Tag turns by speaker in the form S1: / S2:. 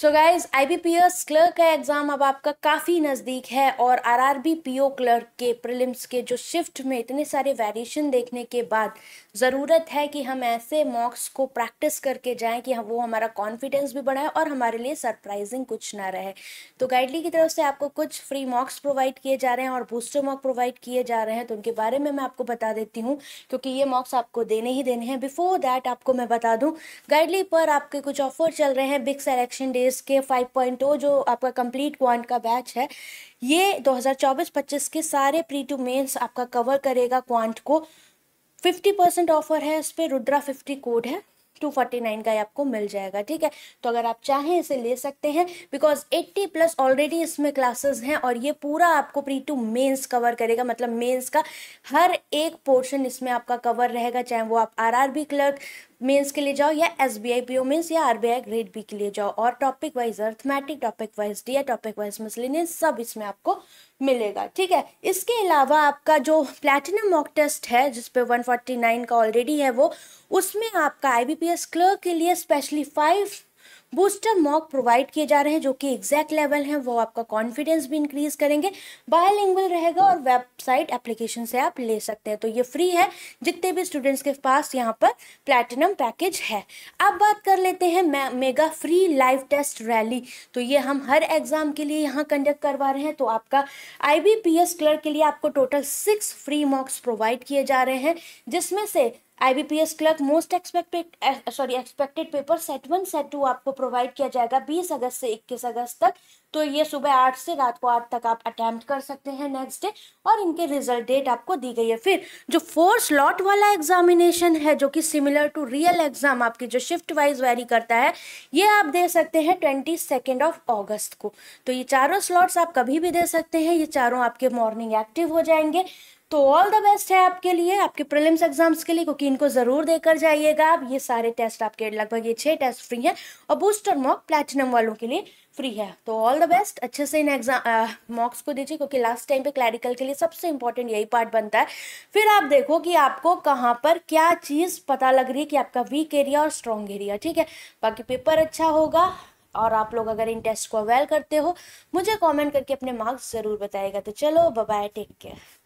S1: so guys I B P S clerk का exam अब आपका काफ़ी नज़दीक है और R R B P O clerk के प्रिलिम्स के जो शिफ्ट में इतने सारे वेरिएशन देखने के बाद ज़रूरत है कि हम ऐसे मॉक्स को प्रैक्टिस करके जाएं कि वो हमारा कॉन्फिडेंस भी बढ़ाए और हमारे लिए सरप्राइजिंग कुछ ना रहे तो गाइडली की तरफ से आपको कुछ फ्री मॉक्स प्रोवाइड किए जा रहे हैं और बूस्टर मॉक प्रोवाइड किए जा रहे हैं तो उनके बारे में मैं आपको बता देती हूँ क्योंकि ये मॉक्स आपको देने ही देने हैं बिफोर दैट आपको मैं बता दूँ गाइडली पर आपके कुछ ऑफर चल रहे हैं बिग सेलेक्शन डेज एस के फाइव जो आपका कंप्लीट क्वांट का बैच है ये 2024-25 के सारे प्री टू मेन्स आपका कवर करेगा क्वांट को 50 परसेंट ऑफर है इस पर रुद्रा 50 कोड है टू फोर्टी नाइन का ही आपको मिल जाएगा ठीक है तो अगर आप चाहें इसे ले सकते हैं बिकॉज एट्टी प्लस ऑलरेडी इसमें क्लासेस हैं और ये पूरा आपको प्री टू मेन्स कवर करेगा मतलब मेन्स का हर एक पोर्शन इसमें आपका कवर रहेगा चाहे वो आप R R B clerk mains के लिए जाओ या S B I P O mains या R B I grade B के लिए जाओ और topic wise arithmetic topic wise D topic wise miscellaneous सब इसमें आपको मिलेगा ठीक है इसके अलावा आपका जो प्लेटिनम मॉक टेस्ट है जिसपे वन फोर्टी नाइन का ऑलरेडी है वो उसमें आपका I B P IPS clerk के लिए specially five booster mock provide किए जा रहे हैं जो कि एग्जैक्ट लेवल हैं वो आपका कॉन्फिडेंस भी इंक्रीज करेंगे बायोलिंगुअल रहेगा और वेबसाइट एप्लीकेशन से आप ले सकते हैं तो ये फ्री है जितने भी स्टूडेंट्स के पास यहाँ पर प्लैटिनम पैकेज है अब बात कर लेते हैं mega free live test rally तो ये हम हर एग्जाम के लिए यहाँ कंडक्ट करवा रहे हैं तो आपका आई क्लर्क के लिए आपको total six free mocks provide किए जा रहे हैं जिसमें से IBPS clerk most expected sorry expected paper set one set two आपको प्रोवाइड किया जाएगा बीस अगस्त से इक्कीस अगस्त तक तो ये सुबह आठ से रात को आठ तक आप अटैम्प्ट कर सकते हैं नेक्स्ट डे और इनके रिजल्ट डेट आपको दी गई है फिर जो फोर स्लॉट वाला एग्जामिनेशन है जो कि सिमिलर टू रियल एग्जाम आपकी जो शिफ्ट वाइज वेरी करता है ये आप दे सकते हैं ट्वेंटी सेकेंड ऑफ ऑगस्ट को तो ये चारों स्लॉट्स आप कभी भी दे सकते हैं ये चारों आपके मॉर्निंग एक्टिव हो जाएंगे तो ऑल द बेस्ट है आपके लिए आपके प्रीलिम्स एग्जाम्स के लिए क्योंकि इनको ज़रूर देकर जाइएगा आप ये सारे टेस्ट आपके लगभग ये छह टेस्ट फ्री हैं और बूस्टर मॉक प्लेटिनम वालों के लिए फ्री है तो ऑल द बेस्ट अच्छे से इन एग्जाम मॉक्स को दीजिए क्योंकि लास्ट टाइम पे क्लैरिकल के लिए सबसे इंपॉर्टेंट यही पार्ट बनता है फिर आप देखो कि आपको कहाँ पर क्या चीज़ पता लग रही है कि आपका वीक एरिया और स्ट्रॉन्ग एरिया ठीक है बाकी पेपर अच्छा होगा और आप लोग अगर इन टेस्ट को अवेल करते हो मुझे कॉमेंट करके अपने मार्क्स ज़रूर बताएगा तो चलो बाय टेक केयर